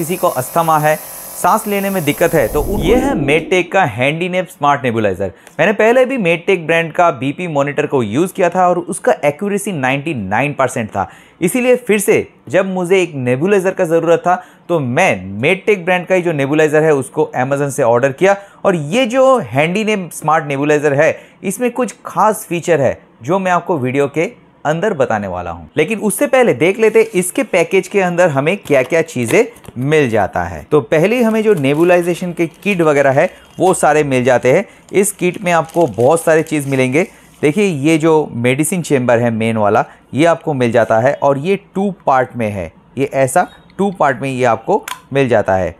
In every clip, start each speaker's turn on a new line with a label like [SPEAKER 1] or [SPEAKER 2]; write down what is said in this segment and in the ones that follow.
[SPEAKER 1] किसी को अस्थमा है सांस लेने में दिक्कत है तो ये है मेटेक का हैंडी नेप स्मार्ट नेबुलाइजर मैंने पहले भी मेटेक ब्रांड का बीपी मॉनिटर को यूज़ किया था और उसका एक्यूरेसी 99 परसेंट था इसीलिए फिर से जब मुझे एक नेबुलाइज़र का ज़रूरत था तो मैं मेटेक ब्रांड का ही जो नेबुलाइज़र है उसको अमेजन से ऑर्डर किया और ये जो हैंडी नेप स्मार्ट नेबुलाइज़र है इसमें कुछ खास फीचर है जो मैं आपको वीडियो के अंदर बताने वाला हूँ लेकिन उससे पहले देख लेते इसके पैकेज के अंदर हमें क्या क्या चीज़ें मिल जाता है तो पहले हमें जो नेबुलाइजेशन के किट वगैरह है वो सारे मिल जाते हैं इस किट में आपको बहुत सारे चीज़ मिलेंगे देखिए ये जो मेडिसिन चेम्बर है मेन वाला ये आपको मिल जाता है और ये टू पार्ट में है ये ऐसा टू पार्ट में ये आपको मिल जाता है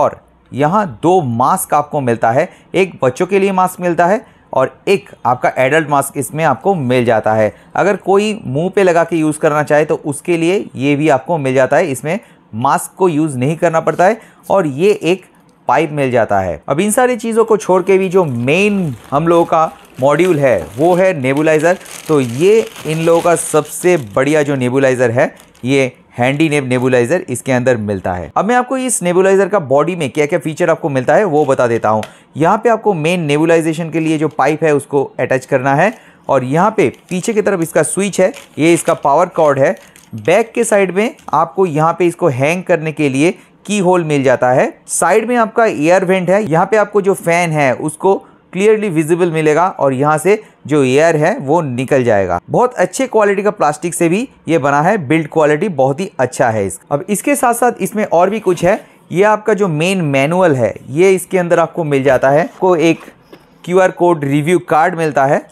[SPEAKER 1] और यहाँ दो मास्क आपको मिलता है एक बच्चों के लिए मास्क मिलता है और एक आपका एडल्ट मास्क इसमें आपको मिल जाता है अगर कोई मुंह पे लगा के यूज़ करना चाहे तो उसके लिए ये भी आपको मिल जाता है इसमें मास्क को यूज़ नहीं करना पड़ता है और ये एक पाइप मिल जाता है अब इन सारी चीज़ों को छोड़ के भी जो मेन हम लोगों का मॉड्यूल है वो है नेबुलाइज़र तो ये इन लोगों का सबसे बढ़िया जो नेबुलाइज़र है ये हैंडी नेब नेबुलाइजर इसके अंदर मिलता है अब मैं आपको इस नेबुलाइजर का बॉडी में क्या क्या फीचर आपको मिलता है वो बता देता हूँ यहाँ पे आपको मेन नेबुलाइजेशन के लिए जो पाइप है उसको अटैच करना है और यहाँ पे पीछे की तरफ इसका स्विच है ये इसका पावर कॉर्ड है बैक के साइड में आपको यहाँ पे इसको हैंग करने के लिए की होल मिल जाता है साइड में आपका एयर वेंट है यहाँ पे आपको जो फैन है उसको क्लियरली विजिबल मिलेगा और यहाँ से जो एयर है वो निकल जाएगा बहुत अच्छे क्वालिटी का प्लास्टिक से भी ये बना है बिल्ड क्वालिटी बहुत ही अच्छा है इस अब इसके साथ साथ इसमें और भी कुछ है ये आपका जो मेन मैनुअल है ये इसके अंदर आपको मिल जाता है को एक Q R code review card मिलता है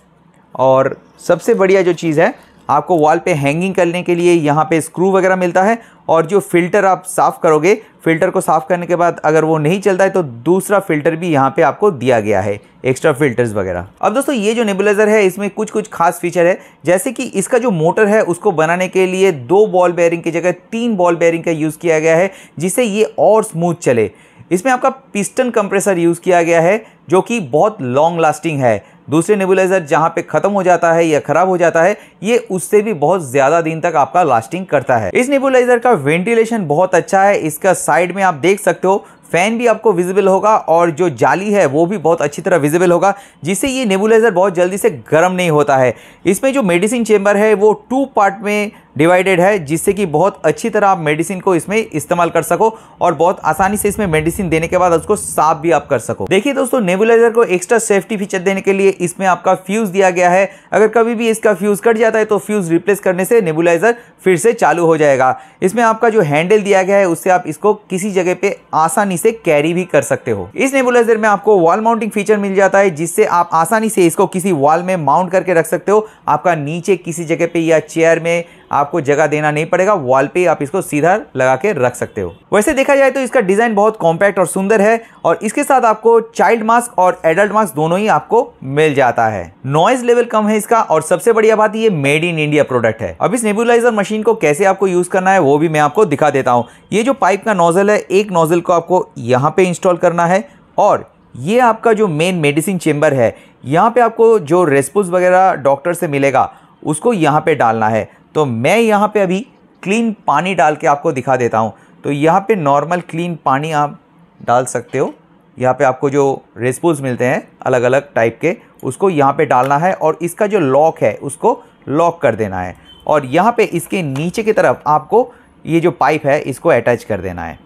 [SPEAKER 1] और सबसे बढ़िया जो चीज़ है आपको वॉल पे हैंगिंग करने के लिए यहाँ पे स्क्रू वगैरह मिलता है और जो फिल्टर आप साफ़ करोगे फिल्टर को साफ़ करने के बाद अगर वो नहीं चलता है तो दूसरा फिल्टर भी यहाँ पे आपको दिया गया है एक्स्ट्रा फिल्टर्स वगैरह अब दोस्तों ये जो नेबुलाइजर है इसमें कुछ कुछ खास फीचर है जैसे कि इसका जो मोटर है उसको बनाने के लिए दो बॉल बेयरिंग की जगह तीन बॉल बेयरिंग का यूज़ किया गया है जिससे ये और स्मूथ चले इसमें आपका पिस्टन कंप्रेसर यूज़ किया गया है जो कि बहुत लॉन्ग लास्टिंग है दूसरे नेबुलाइज़र जहाँ पे ख़त्म हो जाता है या ख़राब हो जाता है ये उससे भी बहुत ज़्यादा दिन तक आपका लास्टिंग करता है इस नेबुलाइज़र का वेंटिलेशन बहुत अच्छा है इसका साइड में आप देख सकते हो फैन भी आपको विजिबल होगा और जो जाली है वो भी बहुत अच्छी तरह विजिबल होगा जिससे ये नेबुलाइज़र बहुत जल्दी से गर्म नहीं होता है इसमें जो मेडिसिन चेम्बर है वो टू पार्ट में डिवाइडेड है जिससे कि बहुत अच्छी तरह आप मेडिसिन को इसमें इस्तेमाल कर सको और बहुत आसानी से इसमें मेडिसिन देने के बाद उसको साफ भी आप कर सको देखिए दोस्तों नेबुलाइजर को एक्स्ट्रा सेफ्टी फीचर देने के लिए इसमें आपका फ्यूज दिया गया है अगर कभी भी इसका फ्यूज कट जाता है तो फ्यूज रिप्लेस करने से नेबुलाइजर फिर से चालू हो जाएगा इसमें आपका जो हैंडल दिया गया है उससे आप इसको किसी जगह पे आसानी से कैरी भी कर सकते हो इस नेबुलाइजर में आपको वॉल माउंटिंग फीचर मिल जाता है जिससे आप आसानी से इसको किसी वॉल में माउंट करके रख सकते हो आपका नीचे किसी जगह पे या चेयर में आपको जगह देना नहीं पड़ेगा वॉल पे आप इसको सीधा लगा के रख सकते हो वैसे देखा जाए तो इसका डिज़ाइन बहुत कॉम्पैक्ट और सुंदर है और इसके साथ आपको चाइल्ड मास्क और एडल्ट मास्क दोनों ही आपको मिल जाता है नॉइज लेवल कम है इसका और सबसे बढ़िया बात ये मेड इन इंडिया प्रोडक्ट है अब इस नेबुलाइजर मशीन को कैसे आपको यूज़ करना है वो भी मैं आपको दिखा देता हूँ ये जो पाइप का नोजल है एक नोजल को आपको यहाँ पे इंस्टॉल करना है और ये आपका जो मेन मेडिसिन चेम्बर है यहाँ पे आपको जो रेस्पूस वगैरह डॉक्टर से मिलेगा उसको यहाँ पे डालना है तो मैं यहाँ पे अभी क्लीन पानी डाल के आपको दिखा देता हूँ तो यहाँ पे नॉर्मल क्लीन पानी आप डाल सकते हो यहाँ पे आपको जो रेस्पूस मिलते हैं अलग अलग टाइप के उसको यहाँ पे डालना है और इसका जो लॉक है उसको लॉक कर देना है और यहाँ पे इसके नीचे की तरफ आपको ये जो पाइप है इसको अटैच कर देना है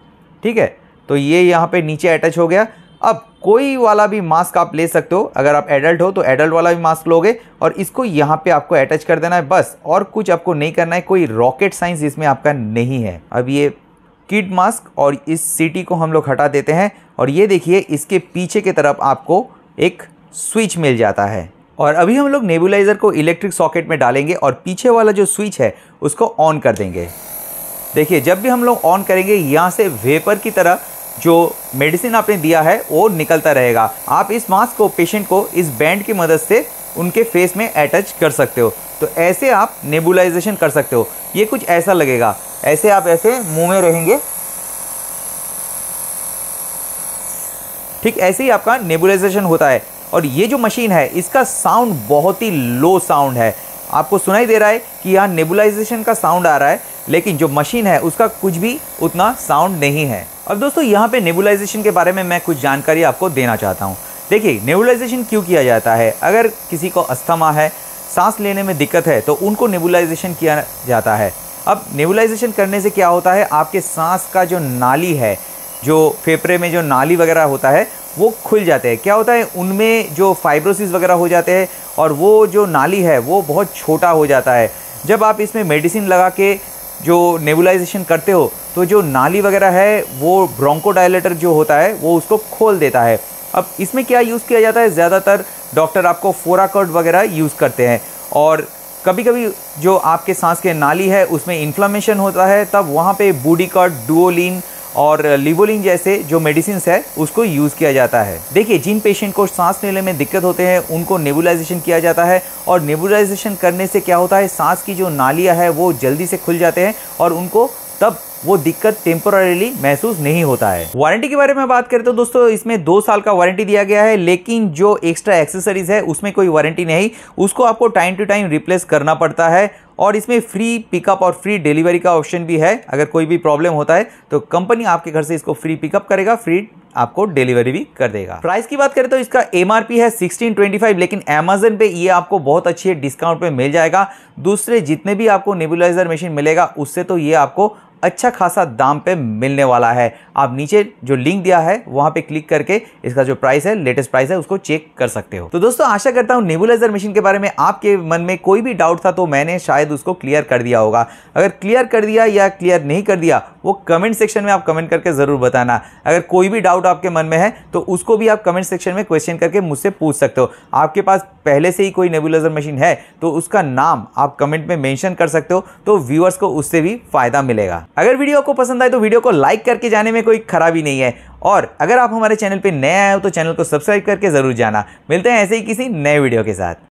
[SPEAKER 1] ठीक है तो ये यहाँ पे नीचे अटैच हो गया अब कोई वाला भी मास्क आप ले सकते हो अगर आप एडल्ट हो तो एडल्ट वाला भी मास्क लोगे और इसको यहाँ पे आपको अटैच कर देना है बस और कुछ आपको नहीं करना है कोई रॉकेट साइंस इसमें आपका नहीं है अब ये किड मास्क और इस सिटी को हम लोग हटा देते हैं और ये देखिए इसके पीछे की तरफ आपको एक स्विच मिल जाता है और अभी हम लोग नेबुलाइज़र को इलेक्ट्रिक सॉकेट में डालेंगे और पीछे वाला जो स्विच है उसको ऑन कर देंगे देखिए जब भी हम लोग ऑन करेंगे यहाँ से वेपर की तरह जो मेडिसिन आपने दिया है वो निकलता रहेगा आप इस मास्क को पेशेंट को इस बैंड की मदद से उनके फेस में अटैच कर सकते हो तो ऐसे आप नेबुलाइजेशन कर सकते हो ये कुछ ऐसा लगेगा ऐसे आप ऐसे मुंह में रहेंगे ठीक ऐसे ही आपका नेबुलाइजेशन होता है और ये जो मशीन है इसका साउंड बहुत ही लो साउंड है आपको सुनाई दे रहा है कि यहाँ नेबुलाइजेशन का साउंड आ रहा है लेकिन जो मशीन है उसका कुछ भी उतना साउंड नहीं है अब दोस्तों यहाँ पे नेबुलाइजेशन के बारे में मैं कुछ जानकारी आपको देना चाहता हूँ देखिए नेबुलाइजेशन क्यों किया जाता है अगर किसी को अस्थमा है सांस लेने में दिक्कत है तो उनको नेबुलाइजेशन किया जाता है अब नेबुलाइजेशन करने से क्या होता है आपके सांस का जो नाली है जो फेफड़े में जो नाली वगैरह होता है वो खुल जाते हैं क्या होता है उनमें जो फाइब्रोसिस वगैरह हो जाते हैं और वो जो नाली है वो बहुत छोटा हो जाता है जब आप इसमें मेडिसिन लगा के जो नेबुलाइजेशन करते हो तो जो नाली वगैरह है वो ब्रोंकोडाइलेटर जो होता है वो उसको खोल देता है अब इसमें क्या यूज़ किया जाता है ज़्यादातर डॉक्टर आपको फोराकॉट वगैरह यूज़ करते हैं और कभी कभी जो आपके सांस के नाली है उसमें इन्फ्लामेशन होता है तब वहाँ पे बूडी कॉट डुओलिन और लिवोलिन जैसे जो मेडिसिन है उसको यूज़ किया जाता है देखिए जिन पेशेंट को सांस लेने में दिक्कत होते हैं उनको नेबुलाइजेशन किया जाता है और नेबुलाइजेशन करने से क्या होता है सांस की जो नालियाँ है वो जल्दी से खुल जाते हैं और उनको तब वो दिक्कत टेम्पोरली महसूस नहीं होता है वारंटी के बारे में बात करें तो दोस्तों इसमें दो साल का वारंटी दिया गया है लेकिन जो एक्स्ट्रा एक्सेसरीज है उसमें कोई वारंटी नहीं उसको आपको टाइम टू टाइम रिप्लेस करना पड़ता है और इसमें फ्री पिकअप और फ्री डिलीवरी का ऑप्शन भी है अगर कोई भी प्रॉब्लम होता है तो कंपनी आपके घर से इसको फ्री पिकअप करेगा फ्री आपको डिलीवरी भी कर देगा प्राइस की बात करें तो इसका एम है 1625 लेकिन अमेजन पे ये आपको बहुत अच्छे डिस्काउंट पे मिल जाएगा दूसरे जितने भी आपको नेबुलाइजर मशीन मिलेगा उससे तो ये आपको अच्छा खासा दाम पे मिलने वाला है आप नीचे जो लिंक दिया है वहां पे क्लिक करके इसका जो प्राइस है लेटेस्ट प्राइस है उसको चेक कर सकते हो तो दोस्तों आशा करता हूँ नेबुलाइजर मशीन के बारे में आपके मन में कोई भी डाउट था तो मैंने शायद उसको क्लियर कर दिया होगा अगर क्लियर कर दिया या क्लियर नहीं कर दिया वो कमेंट सेक्शन में आप कमेंट करके ज़रूर बताना अगर कोई भी डाउट आपके मन में है तो उसको भी आप कमेंट सेक्शन में क्वेश्चन करके मुझसे पूछ सकते हो आपके पास पहले से ही कोई नेबुलाइजर मशीन है तो उसका नाम आप कमेंट में मेंशन कर सकते हो तो व्यूअर्स को उससे भी फायदा मिलेगा अगर वीडियो आपको पसंद आए तो वीडियो को लाइक करके जाने में कोई खराबी नहीं है और अगर आप हमारे चैनल पर नए आए हो तो चैनल को सब्सक्राइब करके ज़रूर जाना मिलते हैं ऐसे ही किसी नए वीडियो के साथ